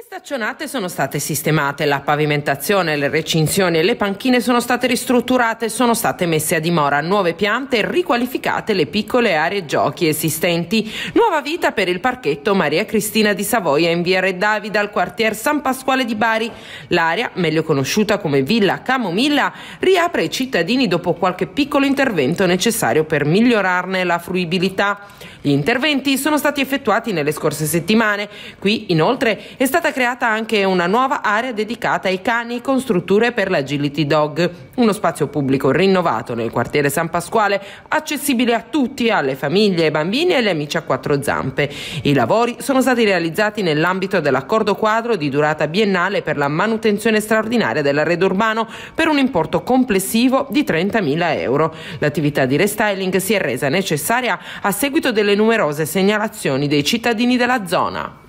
Le staccionate sono state sistemate, la pavimentazione, le recinzioni e le panchine sono state ristrutturate, sono state messe a dimora nuove piante e riqualificate le piccole aree giochi esistenti. Nuova vita per il parchetto Maria Cristina di Savoia in via Re Davida al quartier San Pasquale di Bari. L'area, meglio conosciuta come Villa Camomilla, riapre ai cittadini dopo qualche piccolo intervento necessario per migliorarne la fruibilità. Gli interventi sono stati effettuati nelle scorse settimane. Qui, inoltre, è stata stata creata anche una nuova area dedicata ai cani con strutture per l'agility dog, uno spazio pubblico rinnovato nel quartiere San Pasquale, accessibile a tutti, alle famiglie, ai bambini e agli amici a quattro zampe. I lavori sono stati realizzati nell'ambito dell'accordo quadro di durata biennale per la manutenzione straordinaria dell'arredo urbano per un importo complessivo di 30.000 euro. L'attività di restyling si è resa necessaria a seguito delle numerose segnalazioni dei cittadini della zona.